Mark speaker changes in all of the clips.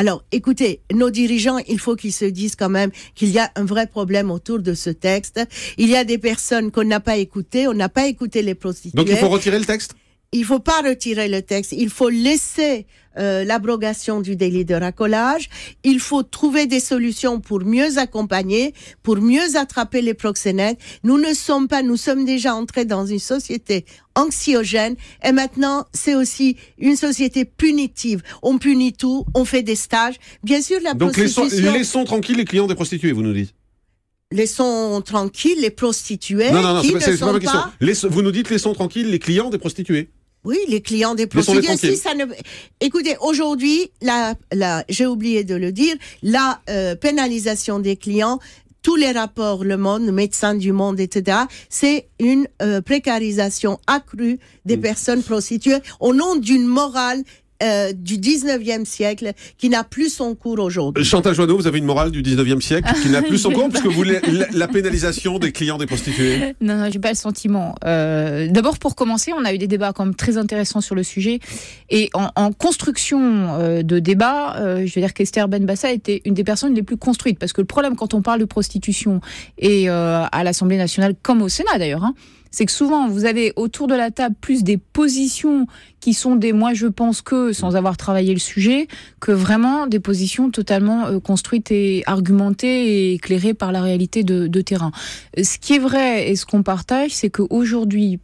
Speaker 1: Alors, écoutez, nos dirigeants, il faut qu'ils se disent quand même qu'il y a un vrai problème autour de ce texte. Il y a des personnes qu'on n'a pas écoutées, on n'a pas écouté les prostituées. Donc, il faut retirer le texte il faut pas retirer le texte, il faut laisser euh, l'abrogation du délit de racolage. Il faut trouver des solutions pour mieux accompagner, pour mieux attraper les proxénètes. Nous ne sommes pas, nous sommes déjà entrés dans une société anxiogène et maintenant c'est aussi une société punitive. On punit tout, on fait des stages. Bien sûr, la Donc prostitution... laissons, laissons
Speaker 2: tranquilles les clients des prostituées, vous nous dites
Speaker 1: laissons tranquilles les prostituées. Non, non, non, pas, question.
Speaker 2: vous nous dites laissons tranquilles les clients des prostituées.
Speaker 1: Oui, les clients des prostituées, ça ne... Écoutez, aujourd'hui, la, la, j'ai oublié de le dire, la euh, pénalisation des clients, tous les rapports, le monde, Médecin du monde, etc., c'est une euh, précarisation accrue des personnes prostituées au nom d'une morale euh, du 19e siècle qui n'a plus son cours aujourd'hui.
Speaker 2: Chantal Joanneau, vous avez une morale du 19e siècle qui n'a plus son cours puisque vous voulez la, pénalisation des clients des prostituées
Speaker 3: Non, non j'ai pas le sentiment. Euh, d'abord, pour commencer, on a eu des débats quand même très intéressants sur le sujet. Et en, construction euh, de débats, je veux dire qu'Esther Benbassa était une des personnes les plus construites parce que le problème quand on parle de prostitution et à l'Assemblée nationale comme au Sénat d'ailleurs, hein, c'est que souvent, vous avez autour de la table plus des positions qui sont des moi je pense que, sans avoir travaillé le sujet, que vraiment des positions totalement euh, construites et argumentées et éclairées par la réalité de, de terrain. Ce qui est vrai et ce qu'on partage, c'est qu'aujourd'hui,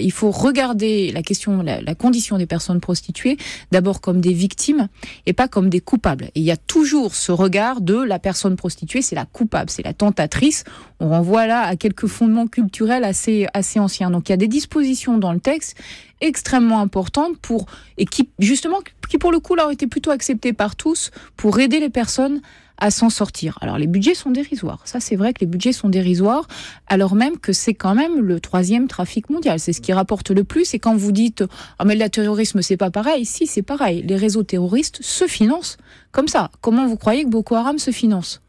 Speaker 3: il faut regarder la question, la, condition des personnes prostituées d'abord comme des victimes et pas comme des coupables. Et il y a toujours ce regard de la personne prostituée, c'est la coupable, c'est la tentatrice. On renvoie là à quelques fondements culturels assez, assez anciens. Donc il y a des dispositions dans le texte extrêmement importantes pour, et qui, justement, qui pour le coup là ont été plutôt acceptées par tous pour aider les personnes à s'en sortir. Alors les budgets sont dérisoires. Ça, c'est vrai que les budgets sont dérisoires, alors même que c'est quand même le troisième trafic mondial. C'est ce qui rapporte le plus. Et quand vous dites ah mais le terrorisme c'est pas pareil, si c'est pareil. Les réseaux terroristes se financent comme ça. Comment vous croyez que Boko Haram se finance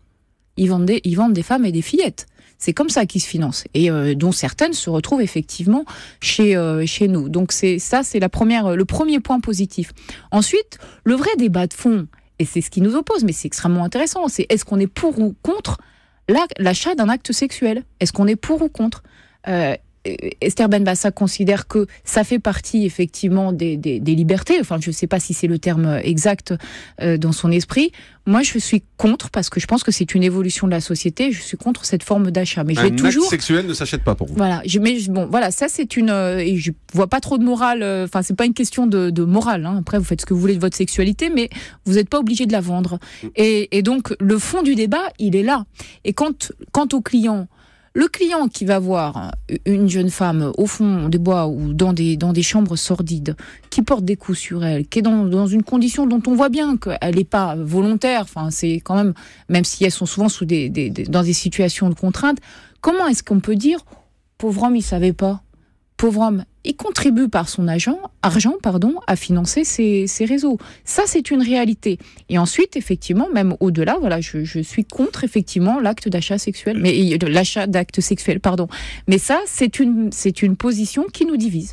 Speaker 3: ils vendent, des, ils vendent des femmes et des fillettes. C'est comme ça qu'ils se financent et euh, dont certaines se retrouvent effectivement chez euh, chez nous. Donc c'est ça, c'est la première, le premier point positif. Ensuite, le vrai débat de fond et c'est ce qui nous oppose, mais c'est extrêmement intéressant, c'est est-ce qu'on est pour ou contre l'achat d'un acte sexuel Est-ce qu'on est pour ou contre euh, euh, Esther Benbassa considère que ça fait partie effectivement des, libertés. Enfin, je ne sais pas si c'est le terme euh, exact euh, dans son esprit. Moi, je suis contre parce que je pense que c'est une évolution de la société. Je suis contre cette forme d'achat. Mais j'ai toujours. sexuel
Speaker 2: ne s'achète pas pour vous.
Speaker 3: Voilà. Je, bon, voilà, ça c'est une. et je vois pas trop de morale. Enfin, c'est pas une question de, morale. Hein. Après, vous faites ce que vous voulez de votre sexualité, mais vous n'êtes pas obligé de la vendre. Mm. Et, et donc, le fond du débat, il est là. Et quand, quant aux clients le client qui va voir une jeune femme au fond des bois ou dans des, des chambres sordides, qui porte des coups sur elle, qui est dans, une condition dont on voit bien qu'elle n'est pas volontaire, enfin, c'est quand même, même si elles sont souvent sous des, dans des situations de contrainte, comment est-ce qu'on peut dire, pauvre homme, il savait pas pauvre homme, il contribue par son agent, argent pardon, à financer ses réseaux. Ça, c'est une réalité. Et ensuite, effectivement, même au-delà, voilà, je, suis contre effectivement l'acte d'achat sexuel, mais euh, l'achat d'actes sexuels, pardon. Mais ça, c'est une, c'est une position qui nous divise.